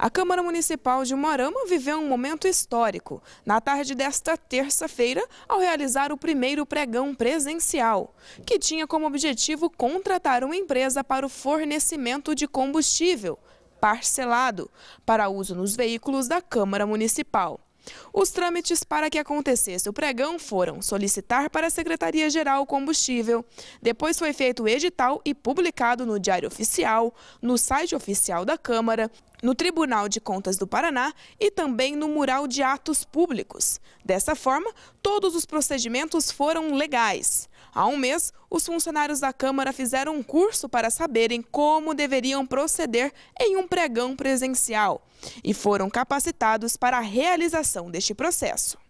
A Câmara Municipal de Morama viveu um momento histórico na tarde desta terça-feira, ao realizar o primeiro pregão presencial, que tinha como objetivo contratar uma empresa para o fornecimento de combustível parcelado para uso nos veículos da Câmara Municipal. Os trâmites para que acontecesse o pregão foram solicitar para a Secretaria-Geral o combustível. Depois foi feito o edital e publicado no Diário Oficial, no site oficial da Câmara, no Tribunal de Contas do Paraná e também no mural de atos públicos. Dessa forma, todos os procedimentos foram legais. Há um mês, os funcionários da Câmara fizeram um curso para saberem como deveriam proceder em um pregão presencial e foram capacitados para a realização deste processo.